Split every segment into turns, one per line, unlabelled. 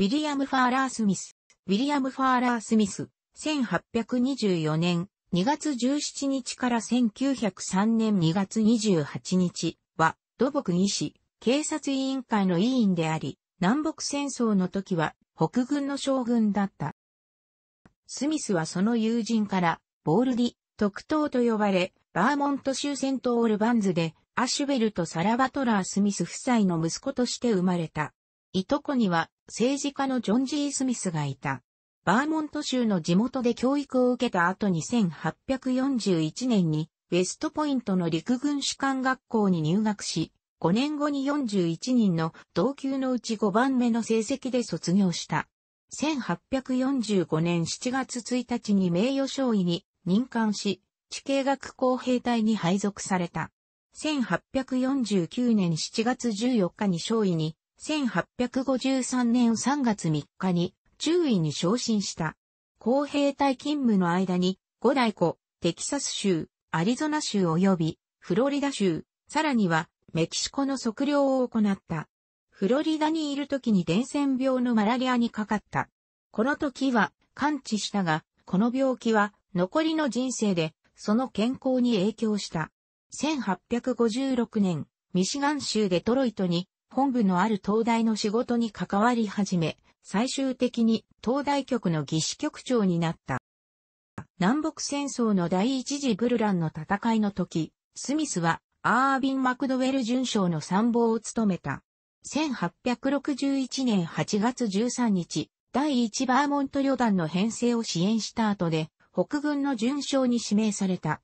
ウィリアム・ファーラー・スミス。ウィリアム・ファーラー・スミス。1824年2月17日から1903年2月28日は、土木医師、警察委員会の委員であり、南北戦争の時は北軍の将軍だった。スミスはその友人から、ボールディ、特等と呼ばれ、バーモント州セントオールバンズで、アシュベルとサラバトラー・スミス夫妻の息子として生まれた。いとこには、政治家のジョン・ジー・スミスがいた。バーモント州の地元で教育を受けた後に1 8 4 1年にウェストポイントの陸軍士官学校に入学し、5年後に41人の同級のうち5番目の成績で卒業した。1845年7月1日に名誉少尉に任官し、地形学校兵隊に配属された。1849年7月14日に少尉に1853年3月3日に中尉に昇進した。公兵隊勤務の間に、五大湖、テキサス州、アリゾナ州及び、フロリダ州、さらには、メキシコの測量を行った。フロリダにいる時に伝染病のマラリアにかかった。この時は、完治したが、この病気は、残りの人生で、その健康に影響した。1856年、ミシガン州デトロイトに本部のある東大の仕事に関わり始め、最終的に東大局の技師局長になった。南北戦争の第一次ブルランの戦いの時、スミスはアービン・マクドウェル准将の参謀を務めた。1861年8月13日、第1バーモント旅団の編成を支援した後で、北軍の準将に指名された。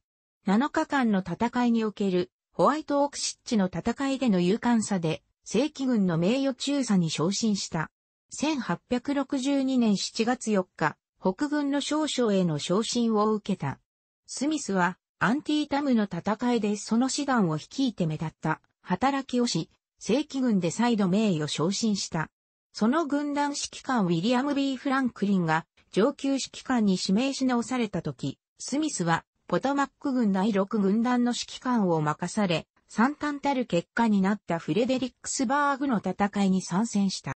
7日間の戦いにおける、ホワイトオクシッチの戦いでの勇敢さで、正規軍の名誉中佐に昇進した。1862年7月4日、北軍の少将への昇進を受けた。スミスは、アンティータムの戦いでその師団を率いて目立った働きをし、正規軍で再度名誉昇進した。その軍団指揮官ウィリアム・ B・ フランクリンが上級指揮官に指名し直された時、スミスはポトマック軍第6軍団の指揮官を任され、惨憺たる結果になったフレデリックスバーグの戦いに参戦した。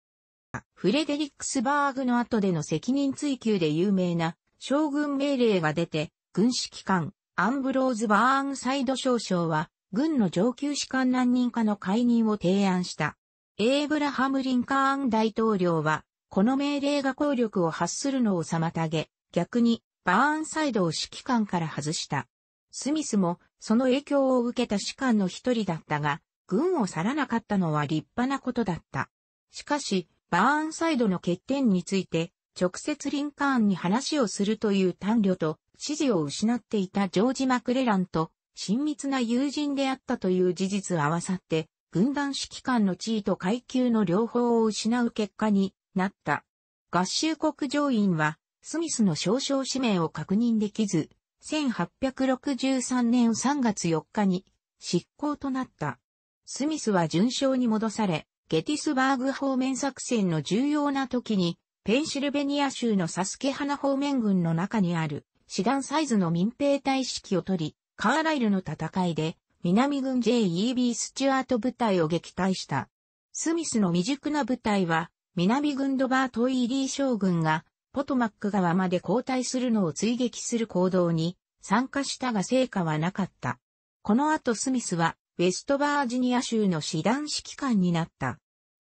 フレデリックスバーグの後での責任追及で有名な将軍命令が出て、軍指揮官アンブローズ・バーンサイド少将は、軍の上級士官何人かの解任を提案した。エイブラハム・リンカーン大統領は、この命令が効力を発するのを妨げ、逆に、バーンサイドを指揮官から外した。スミスもその影響を受けた士官の一人だったが、軍を去らなかったのは立派なことだった。しかし、バーンサイドの欠点について、直接リンカーンに話をするという短慮と、支持を失っていたジョージ・マクレランと、親密な友人であったという事実を合わさって、軍団指揮官の地位と階級の両方を失う結果になった。合衆国上院は、スミスの少々指名を確認できず、1863年3月4日に執行となった。スミスは順章に戻され、ゲティスバーグ方面作戦の重要な時に、ペンシルベニア州のサスケ花方面軍の中にある、師団サイズの民兵隊指揮を取り、カーライルの戦いで、南軍 J.E.B. スチュアート部隊を撃退した。スミスの未熟な部隊は、南軍ドバート・イーリー将軍がポトマック川まで後退するのを追撃する行動に参加したが成果はなかった。この後スミスはウェストバージニア州の師団指揮官になった。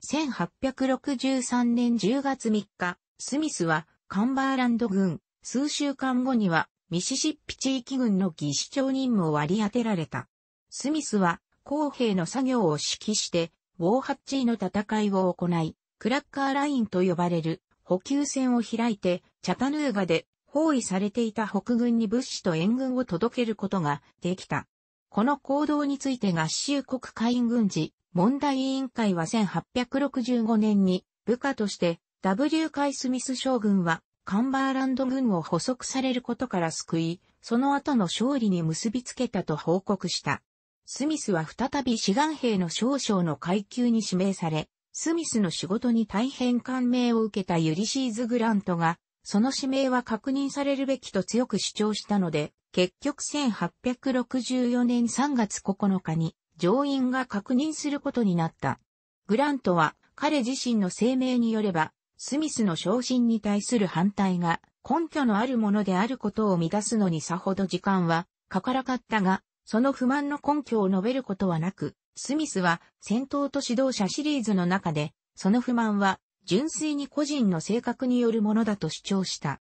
1863年10月3日、スミスはカンバーランド軍、数週間後にはミシシッピ地域軍の技師長任務を割り当てられた。スミスは公平の作業を指揮して、ウォーハッチーの戦いを行い、クラッカーラインと呼ばれる補給船を開いて、チャタヌーガで包囲されていた北軍に物資と援軍を届けることができた。この行動について合衆国海軍事問題委員会は1865年に部下として W. カイ・スミス将軍はカンバーランド軍を捕捉されることから救い、その後の勝利に結びつけたと報告した。スミスは再び志願兵の少将の階級に指名され、スミスの仕事に大変感銘を受けたユリシーズ・グラントが、その指名は確認されるべきと強く主張したので、結局1864年3月9日に上院が確認することになった。グラントは彼自身の声明によれば、スミスの昇進に対する反対が根拠のあるものであることを乱すのにさほど時間はかからかったが、その不満の根拠を述べることはなく、スミスは戦闘と指導者シリーズの中で、その不満は純粋に個人の性格によるものだと主張した。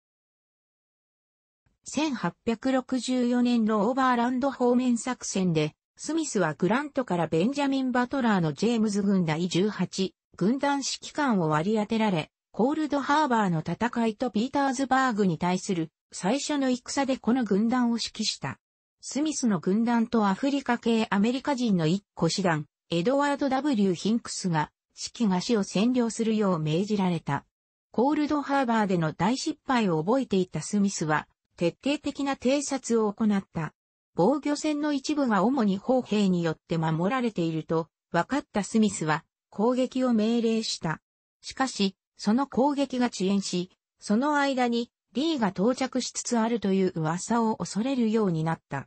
1864年のオーバーランド方面作戦で、スミスはグラントからベンジャミン・バトラーのジェームズ軍第18軍団指揮官を割り当てられ、コールドハーバーの戦いとピーターズバーグに対する最初の戦でこの軍団を指揮した。スミスの軍団とアフリカ系アメリカ人の一個師団、エドワード・ W・ ヒンクスが、指揮が死を占領するよう命じられた。コールドハーバーでの大失敗を覚えていたスミスは、徹底的な偵察を行った。防御線の一部が主に砲兵によって守られていると、分かったスミスは、攻撃を命令した。しかし、その攻撃が遅延し、その間に、リーが到着しつつあるという噂を恐れるようになった。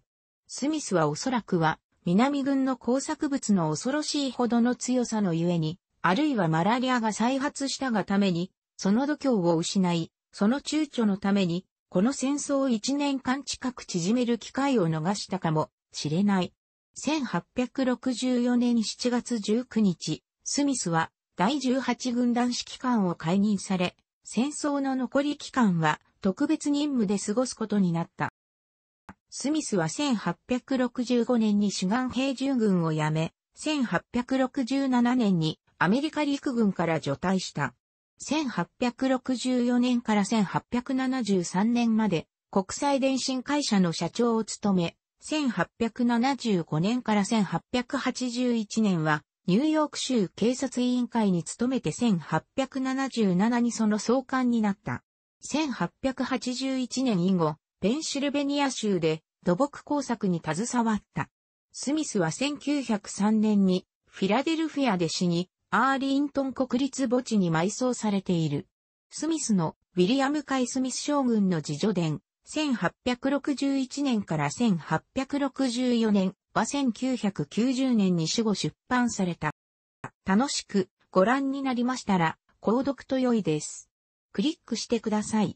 スミスはおそらくは、南軍の工作物の恐ろしいほどの強さのゆえに、あるいはマラリアが再発したがために、その度胸を失い、その躊躇のために、この戦争を1年間近く縮める機会を逃したかもしれない。1864年7月19日、スミスは第18軍団指揮官を解任され、戦争の残り期間は特別任務で過ごすことになった。スミスは1865年に主眼兵従軍を辞め、1867年にアメリカ陸軍から除隊した。1864年から1873年まで国際電信会社の社長を務め、1875年から1881年はニューヨーク州警察委員会に勤めて1877にその総監になった。1881年以後、ペンシルベニア州で土木工作に携わった。スミスは1903年にフィラデルフィアで死に、アーリントン国立墓地に埋葬されている。スミスのウィリアム・カイ・スミス将軍の自助伝、1861年から1864年は1990年に死後出版された。楽しくご覧になりましたら、購読と良いです。クリックしてください。